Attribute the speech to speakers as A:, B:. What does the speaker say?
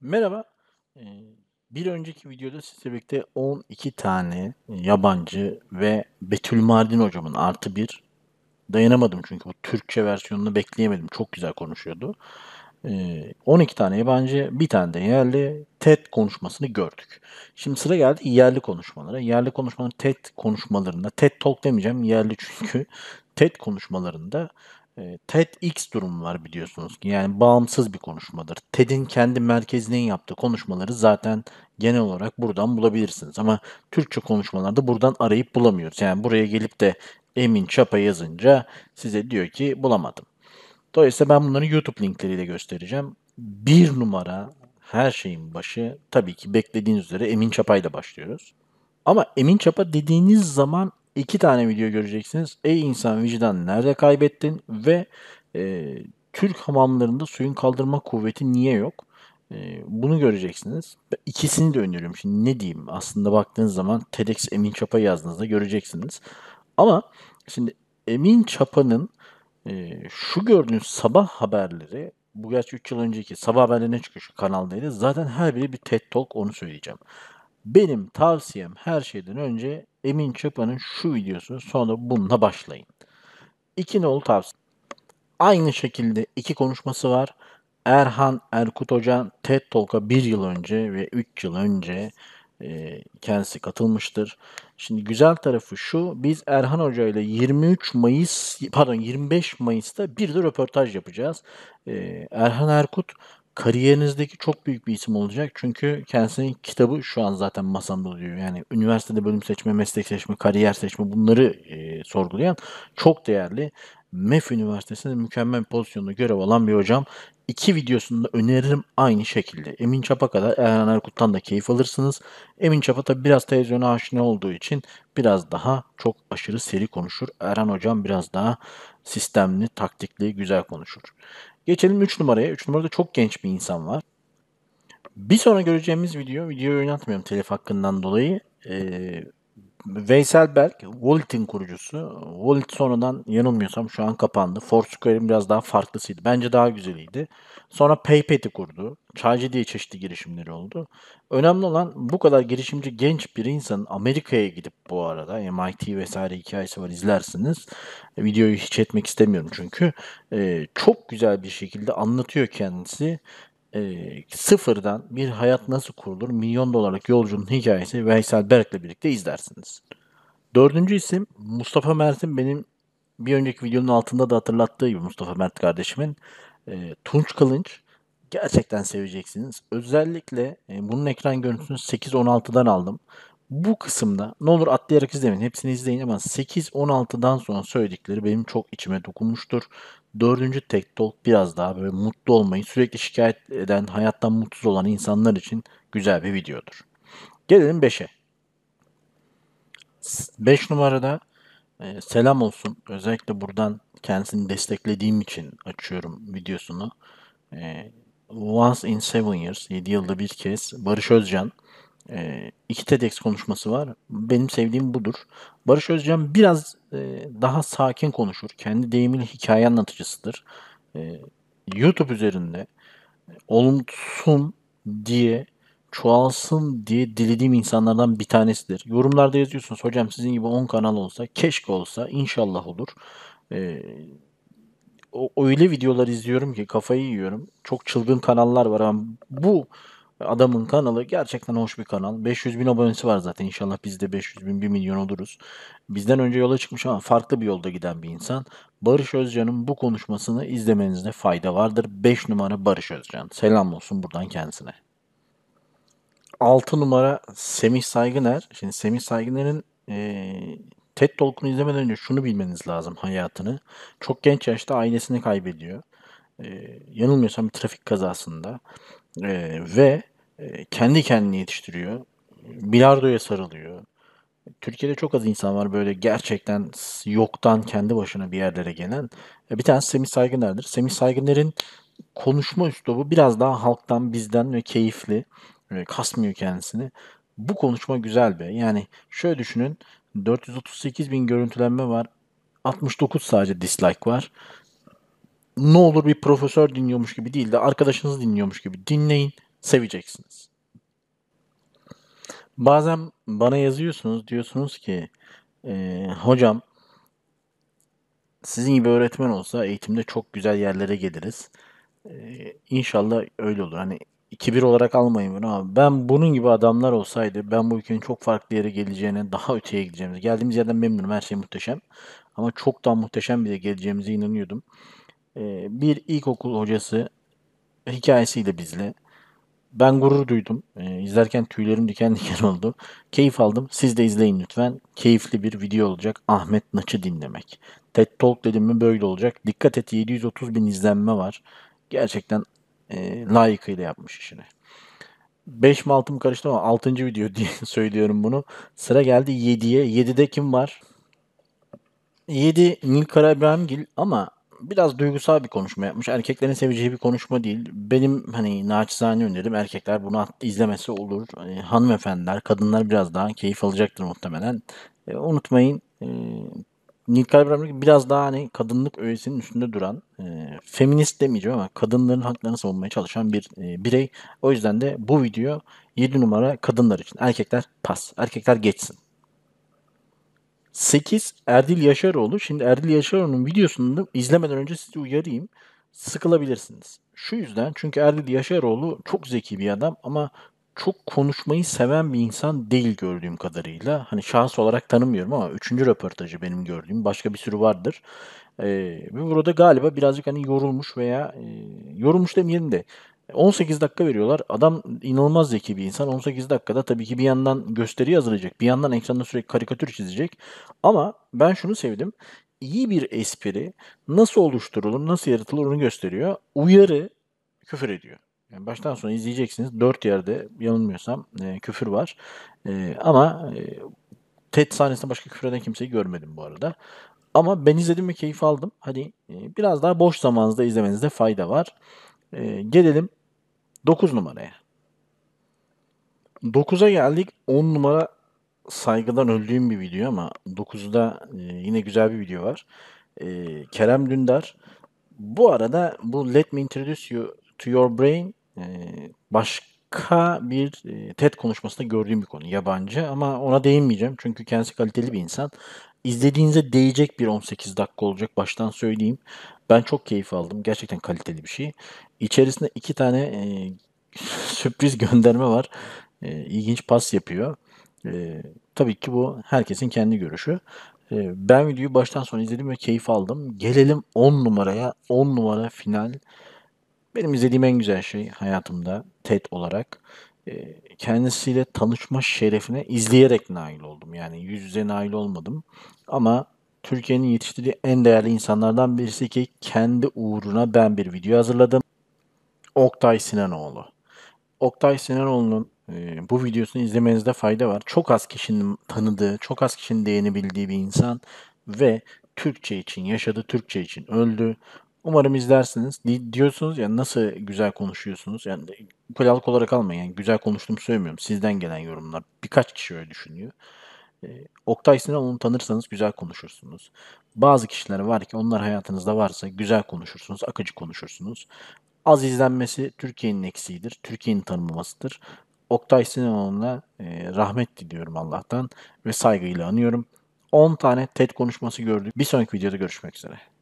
A: Merhaba. Ee, bir önceki videoda sizle birlikte 12 tane yabancı ve Betül Mardin hocamın artı bir dayanamadım çünkü bu Türkçe versiyonunu bekleyemedim. Çok güzel konuşuyordu. 12 ee, tane yabancı, bir tane de yerli TED konuşmasını gördük. Şimdi sıra geldi yerli konuşmalara. Yerli konuşmaların TED konuşmalarında, TED Talk demeyeceğim yerli çünkü TED konuşmalarında ee, TEDx durumu var biliyorsunuz ki yani bağımsız bir konuşmadır. TED'in kendi merkezinin yaptığı konuşmaları zaten genel olarak buradan bulabilirsiniz. Ama Türkçe konuşmalarda buradan arayıp bulamıyoruz. Yani buraya gelip de Emin Çapa yazınca size diyor ki bulamadım. Dolayısıyla ben bunları YouTube linkleriyle göstereceğim. Bir numara her şeyin başı tabii ki beklediğiniz üzere Emin Çapa ile başlıyoruz. Ama Emin Çapa dediğiniz zaman iki tane video göreceksiniz. Ey insan vicdan nerede kaybettin ve e, Türk hamamlarında suyun kaldırma kuvveti niye yok? E, bunu göreceksiniz. İkisini de öneriyorum. Şimdi ne diyeyim? Aslında baktığınız zaman TEDx Emin Çapa yazdığınızda göreceksiniz. Ama şimdi Emin Çapa'nın e, şu gördüğünüz sabah haberleri bu gerçi 3 yıl önceki sabah haberlerine çıkıyor şu kanaldaydı. Zaten her biri bir TED Talk onu söyleyeceğim. Benim tavsiyem her şeyden önce Emin Çapa'nın şu videosunu sonra bununla başlayın. İki nolu tavsiye. Aynı şekilde iki konuşması var. Erhan Erkut Hoca TED Talk'a bir yıl önce ve üç yıl önce e, kendisi katılmıştır. Şimdi güzel tarafı şu. Biz Erhan Hoca ile 23 Mayıs pardon 25 Mayıs'ta bir de röportaj yapacağız. E, Erhan Erkut kariyerinizdeki çok büyük bir isim olacak. Çünkü kendisinin kitabı şu an zaten masamda duruyor. Yani üniversitede bölüm seçme, meslek seçme, kariyer seçme bunları e, sorgulayan çok değerli. MEF Üniversitesi'nde mükemmel pozisyonda görev alan bir hocam. İki videosunda öneririm aynı şekilde. Emin Çapa kadar Erhan Erkut'tan da keyif alırsınız. Emin Çapa tabi biraz televizyona aşina olduğu için biraz daha çok aşırı seri konuşur. Erhan Hocam biraz daha sistemli, taktikli, güzel konuşur. Geçelim 3 numaraya. 3 numarada çok genç bir insan var. Bir sonra göreceğimiz video, videoyu oynatmıyorum telif hakkından dolayı. Ee, Veysel Berk, Wallet'in kurucusu. Wallet sonradan yanılmıyorsam şu an kapandı. Foursquare'in biraz daha farklısıydı. Bence daha güzeliydi. Sonra PayPet'i kurdu. Çaycı diye çeşitli girişimleri oldu. Önemli olan bu kadar girişimci genç bir insanın Amerika'ya gidip bu arada MIT vesaire hikayesi var izlersiniz. Videoyu hiç etmek istemiyorum çünkü. Ee, çok güzel bir şekilde anlatıyor kendisi e, sıfırdan bir hayat nasıl kurulur milyon dolarlık yolcunun hikayesi Veysel Berk'le birlikte izlersiniz. Dördüncü isim Mustafa Mert'in benim bir önceki videonun altında da hatırlattığı gibi Mustafa Mert kardeşimin e, Tunç Kılınç gerçekten seveceksiniz. Özellikle e, bunun ekran görüntüsünü 8-16'dan aldım. Bu kısımda ne olur atlayarak izlemeyin hepsini izleyin ama 8-16'dan sonra söyledikleri benim çok içime dokunmuştur. Dördüncü tek talk biraz daha böyle mutlu olmayı sürekli şikayet eden, hayattan mutsuz olan insanlar için güzel bir videodur. Gelelim 5'e. 5 numarada e, selam olsun. Özellikle buradan kendisini desteklediğim için açıyorum videosunu. E, Once in Seven Years, 7 yılda bir kez Barış Özcan e, iki TEDx konuşması var. Benim sevdiğim budur. Barış Özcan biraz e, daha sakin konuşur. Kendi deyimiyle hikaye anlatıcısıdır. E, YouTube üzerinde e, olumsun diye çoğalsın diye dilediğim insanlardan bir tanesidir. Yorumlarda yazıyorsunuz hocam sizin gibi 10 kanal olsa keşke olsa inşallah olur. Ee, o, öyle videolar izliyorum ki kafayı yiyorum. Çok çılgın kanallar var ama bu Adamın kanalı gerçekten hoş bir kanal. 500 bin abonesi var zaten. İnşallah biz de 500 bin 1 milyon oluruz. Bizden önce yola çıkmış ama farklı bir yolda giden bir insan. Barış Özcan'ın bu konuşmasını izlemenizde fayda vardır. 5 numara Barış Özcan. Selam olsun buradan kendisine. 6 numara Semih Saygıner. Şimdi Semih Saygıner'in ee, TED Talk'unu izlemeden önce şunu bilmeniz lazım hayatını. Çok genç yaşta ailesini kaybediyor. Ee, yanılmıyorsam bir trafik kazasında. Ee, e, ve kendi kendini yetiştiriyor. Bilardo'ya sarılıyor. Türkiye'de çok az insan var böyle gerçekten yoktan kendi başına bir yerlere gelen. E, bir tane Semih Saygıner'dir. Semih Saygıner'in konuşma üslubu biraz daha halktan, bizden ve keyifli. Böyle kasmıyor kendisini. Bu konuşma güzel be. Yani şöyle düşünün. 438 bin görüntülenme var. 69 sadece dislike var ne olur bir profesör dinliyormuş gibi değil de arkadaşınız dinliyormuş gibi dinleyin, seveceksiniz. Bazen bana yazıyorsunuz, diyorsunuz ki e, hocam sizin gibi öğretmen olsa eğitimde çok güzel yerlere geliriz. E, inşallah öyle olur. Hani iki bir olarak almayın bunu ama ben bunun gibi adamlar olsaydı ben bu ülkenin çok farklı yere geleceğine daha öteye gideceğimizi geldiğimiz yerden memnunum her şey muhteşem ama çok daha muhteşem bir yere geleceğimize inanıyordum e, bir ilkokul hocası hikayesiyle bizle. Ben gurur duydum. E, izlerken tüylerim diken diken oldu. Keyif aldım. Siz de izleyin lütfen. Keyifli bir video olacak. Ahmet Naç'ı dinlemek. TED Talk dedim mi böyle olacak. Dikkat et 730 bin izlenme var. Gerçekten e, layıkıyla yapmış işini. 5 mi 6 mı karıştı ama 6. video diye söylüyorum bunu. Sıra geldi 7'ye. 7'de kim var? 7 Nil İbrahimgil ama biraz duygusal bir konuşma yapmış. Erkeklerin seveceği bir konuşma değil. Benim hani naçizane önerim erkekler bunu izlemesi olur. Hani hanımefendiler, kadınlar biraz daha keyif alacaktır muhtemelen. E, unutmayın e, Nilkay Bramlık biraz daha hani kadınlık öğesinin üstünde duran, e, feminist demeyeceğim ama kadınların haklarını savunmaya çalışan bir e, birey. O yüzden de bu video 7 numara kadınlar için. Erkekler pas, erkekler geçsin. 8 Erdil Yaşaroğlu. Şimdi Erdil Yaşaroğlu'nun videosunu da izlemeden önce sizi uyarayım. Sıkılabilirsiniz. Şu yüzden çünkü Erdil Yaşaroğlu çok zeki bir adam ama çok konuşmayı seven bir insan değil gördüğüm kadarıyla. Hani şahıs olarak tanımıyorum ama üçüncü röportajı benim gördüğüm. Başka bir sürü vardır. Ee, ve burada galiba birazcık hani yorulmuş veya e, yorulmuş demeyelim de 18 dakika veriyorlar. Adam inanılmaz zeki bir insan. 18 dakikada tabii ki bir yandan gösteri hazırlayacak. Bir yandan ekranda sürekli karikatür çizecek. Ama ben şunu sevdim. İyi bir espri nasıl oluşturulur, nasıl yaratılır onu gösteriyor. Uyarı küfür ediyor. Yani baştan sona izleyeceksiniz. Dört yerde yanılmıyorsam e, küfür var. E, ama e, TED sahnesinde başka küfür eden kimseyi görmedim bu arada. Ama ben izledim ve keyif aldım. Hani e, biraz daha boş zamanınızda izlemenizde fayda var. Ee, gelelim 9 numaraya. 9'a geldik. 10 numara saygıdan öldüğüm bir video ama 9'da e, yine güzel bir video var. E, Kerem Dündar. Bu arada bu Let Me Introduce You to Your Brain e, baş, başka bir e, TED konuşmasında gördüğüm bir konu yabancı ama ona değinmeyeceğim çünkü kendisi kaliteli bir insan. İzlediğinize değecek bir 18 dakika olacak baştan söyleyeyim. Ben çok keyif aldım. Gerçekten kaliteli bir şey. İçerisinde iki tane e, sürpriz gönderme var. E, ilginç pas yapıyor. E, tabii ki bu herkesin kendi görüşü. E, ben videoyu baştan sona izledim ve keyif aldım. Gelelim 10 numaraya. 10 numara final. Benim izlediğim en güzel şey hayatımda TED olarak e, kendisiyle tanışma şerefine izleyerek nail oldum. Yani yüz yüze nail olmadım. Ama Türkiye'nin yetiştirdiği en değerli insanlardan birisi ki kendi uğruna ben bir video hazırladım. Oktay Sinanoğlu. Oktay Sinanoğlu'nun e, bu videosunu izlemenizde fayda var. Çok az kişinin tanıdığı, çok az kişinin değeni bildiği bir insan ve Türkçe için yaşadı, Türkçe için öldü. Umarım izlersiniz. Di- diyorsunuz ya nasıl güzel konuşuyorsunuz. Yani ukalalık olarak almayın. Yani güzel konuştum söylemiyorum. Sizden gelen yorumlar. Birkaç kişi öyle düşünüyor. E, Oktay Sinan onu tanırsanız güzel konuşursunuz. Bazı kişiler var ki onlar hayatınızda varsa güzel konuşursunuz, akıcı konuşursunuz. Az izlenmesi Türkiye'nin eksiğidir. Türkiye'nin tanımamasıdır. Oktay Sinanoğlu'na e, rahmet diliyorum Allah'tan ve saygıyla anıyorum. 10 tane TED konuşması gördük. Bir sonraki videoda görüşmek üzere.